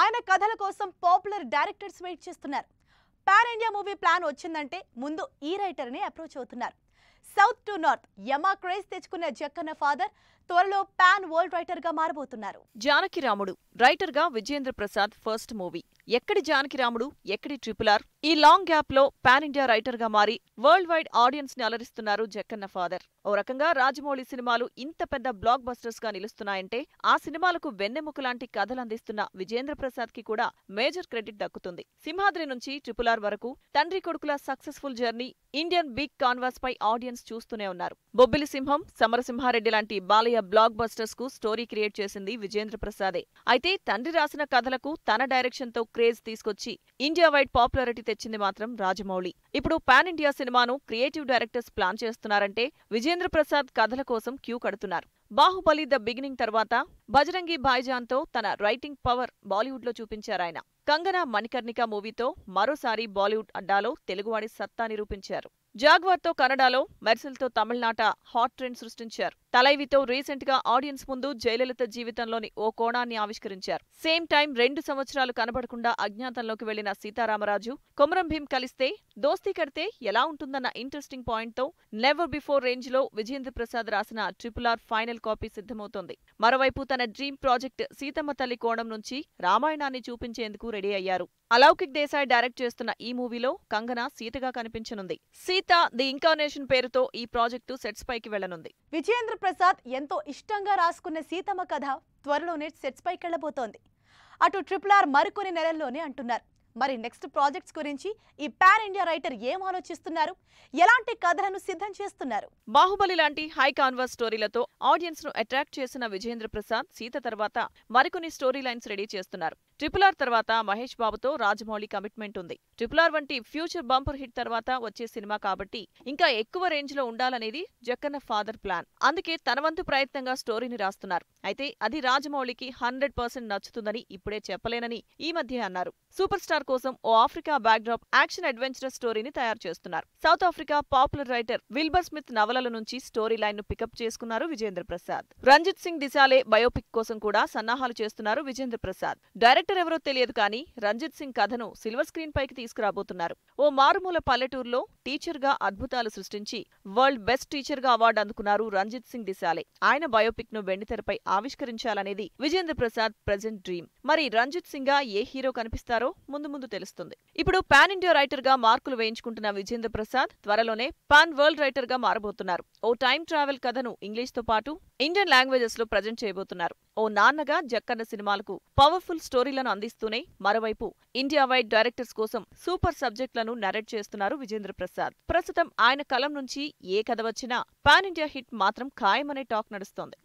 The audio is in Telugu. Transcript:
ఆయన కథల కోసం పాపులర్ డైరెక్టర్స్ వెయిట్ చేస్తున్నారు పాన్ ఇండియా మూవీ ప్లాన్ వచ్చిందంటే ముందు ఈ రైటర్ని అప్రోచ్ అవుతున్నారు సౌత్ టు నార్త్ యమా క్రేజ్ తెచ్చుకున్న జక్కన్న ఫాదర్ త్వరలో పాన్ వరల్డ్ రైటర్ గా మారబోతున్నారు జానకి రాముడు రైటర్ గా విజేంద్ర ప్రసాద్ ఫస్ట్ మూవీ ఎక్కడి జానకిరాముడు ఎక్కడి ట్రిపుల్ ఆర్ ఈ లాంగ్ గ్యాప్ లో పాన్ ఇండియా రైటర్ గా మారి వరల్డ్ వైడ్ ఆడియన్స్ ని అలరిస్తున్నారు జక్కన్న ఫాదర్ ఓ రకంగా రాజమౌళి సినిమాలు ఇంత పెద్ద బ్లాక్ బస్టర్స్ గా నిలుస్తున్నాయంటే ఆ సినిమాలకు వెన్నెముక లాంటి కథలు అందిస్తున్న విజేంద్ర ప్రసాద్ కి కూడా మేజర్ క్రెడిట్ దక్కుతుంది సింహాద్రి నుంచి ట్రిపుల్ ఆర్ వరకు తండ్రి కొడుకుల successful journey Indian big canvas పై ఆడియన్స్ చూస్తూనే ఉన్నారు బొబ్బిలి సింహం సమరసింహారెడ్డి లాంటి బాలయ్య బ్లాక్ బస్టర్స్ కు స్టోరీ క్రియేట్ చేసింది విజేంద్ర ప్రసాదే అయితే తండ్రి రాసిన కథలకు తన డైరెక్షన్ తో క్రేజ్ తీసుకొచ్చి ఇండియా వైడ్ పాపులారిటీ తెచ్చింది మాత్రం రాజమౌళి ఇప్పుడు పాన్ ఇండియా సినిమాను క్రియేటివ్ డైరెక్టర్స్ ప్లాన్ చేస్తున్నారంటే విజేంద్ర ప్రసాద్ కథల కోసం క్యూ కడుతున్నారు బాహుబలి ద బిగినింగ్ తర్వాత బజరంగి భాయ్జాన్తో తన రైటింగ్ పవర్ బాలీవుడ్లో చూపించారాయన కంగనా మణికర్ణిక మూవీతో మరోసారి బాలీవుడ్ అడ్డాలో తెలుగువాడి సత్తా నిరూపించారు జాగ్వార్తో కన్నడలో మెర్సిల్తో తమిళనాట హాట్ ట్రెండ్ సృష్టించారు తలైవితో రీసెంట్ గా ఆడియన్స్ ముందు జయలలిత జీవితంలోని ఓ కోణాన్ని ఆవిష్కరించారు సేమ్ టైం రెండు సంవత్సరాలు కనబడకుండా అజ్ఞాతంలోకి వెళ్లిన సీతారామరాజు కొమరం భీం కలిస్తే దోస్తీ కడితే ఎలా ఉంటుందన్న ఇంట్రెస్టింగ్ పాయింట్ తో నెవర్ బిఫోర్ రేంజ్ లో విజేంద్ర ప్రసాద్ రాసిన ట్రిపుల్ ఆర్ ఫైనల్ కాపీ సిద్ధమవుతోంది మరోవైపు తన డ్రీమ్ ప్రాజెక్ట్ సీతమ్మ తల్లి కోణం నుంచి రామాయణాన్ని చూపించేందుకు రెడీ అయ్యారు అలౌకిక్ దేశాయ్ డైరెక్ట్ చేస్తున్న ఈ మూవీలో కంగన సీతగా కనిపించనుంది సీత ది ఇంకానేషన్ పేరుతో ఈ ప్రాజెక్టు సెట్స్ పైకి వెళ్లనుంది విజయేంద్ర ప్రసాద్ ఎంతో ఇష్టంగా రాసుకున్న సీతమ్మ కథ త్వరలోనే సెట్స్ పైకి వెళ్లబోతోంది అటు ట్రిపుల్ ఆర్ మరికొన్ని నెలల్లోనే అంటున్నారు మరి నెక్స్ట్ ప్రాజెక్ట్స్ గురించి ఈ పాన్ ఇండియా రైటర్ ఏం ఆలోచిస్తున్నారు ఎలాంటి కథలను సిద్ధం చేస్తున్నారు బాహుబలి లాంటి హై కాన్వర్స్ స్టోరీలతో ఆడియన్స్ ను అట్రాక్ట్ చేసిన విజేంద్ర ప్రసాద్ సీత తర్వాత మరికొన్ని స్టోరీ లైన్స్ రెడీ చేస్తున్నారు ట్రిపుల్ ఆర్ తర్వాత మహేష్ బాబుతో రాజమౌళి కమిట్మెంట్ ఉంది ట్రిపుల్ ఆర్ వంటి ఫ్యూచర్ బంపర్ హిట్ తర్వాత వచ్చే సినిమా కాబట్టి ఇంకా ఎక్కువ రేంజ్ లో ఉండాలనేది జక్కన్న ఫాదర్ ప్లాన్ అందుకే తన వంతు ప్రయత్నంగా స్టోరీని రాస్తున్నారు అయితే అది రాజమౌళికి హండ్రెడ్ పర్సెంట్ నచ్చుతుందని ఇప్పుడే చెప్పలేనని ఈ మధ్య అన్నారు సూపర్ స్టార్ కోసం ఓ ఆఫ్రికా బ్యాక్డ్రాప్ యాక్షన్ అడ్వెంచరస్ స్టోరీని తయారు చేస్తున్నారు south Africa popular writer Wilbur Smith నవలల నుంచి స్టోరీ లైన్ ను పికప్ చేసుకున్నారు విజేంద్ర ప్రసాద్ రంజిత్ సింగ్ దిశాలే బయోపిక్ కోసం కూడా సన్నాహాలు చేస్తున్నారు విజేంద్ర ప్రసాద్ డైరెక్టర్ ఎవరో తెలియదు కానీ రంజిత్ సింగ్ కథను సిల్వర్ స్క్రీన్ పైకి తీసుకురాబోతున్నారు ఓ మారుమూల పల్లెటూరులో టీచర్ గా అద్భుతాలు సృష్టించి వరల్డ్ బెస్ట్ టీచర్ గా అవార్డు అందుకున్నారు రంజిత్ సింగ్ దిశాలే ఆయన బయోపిక్ ను వెండితెరపై ఆవిష్కరించాలనేది విజేంద్ర ప్రసాద్ ప్రజెంట్ డ్రీమ్ మరి రంజిత్ సింగ్ గా ఏ హీరో కనిపిస్తారో ముందు ముందు తెలుస్తుంది ఇప్పుడు పాన్ ఇండియా గా మార్కులు వేయించుకుంటున్న విజేంద్ర ప్రసాద్ త్వరలోనే పాన్ వరల్డ్ రైటర్ గా మారబోతున్నారు ఓ టైం ట్రావెల్ కథను ఇంగ్లీష్తో పాటు ఇండియన్ లాంగ్వేజెస్ లో ప్రజెంట్ చేయబోతున్నారు ఓ నాన్నగా జక్కన్న సినిమాలకు పవర్ఫుల్ స్టోరీలను అందిస్తూనే మరోవైపు ఇండియా వైడ్ డైరెక్టర్స్ కోసం సూపర్ సబ్జెక్టులను నరేట్ చేస్తున్నారు విజేంద్ర ప్రసాద్ ప్రస్తుతం ఆయన కలం నుంచి ఏ కథ వచ్చినా పాన్ ఇండియా హిట్ మాత్రం ఖాయమనే టాక్ నడుస్తోంది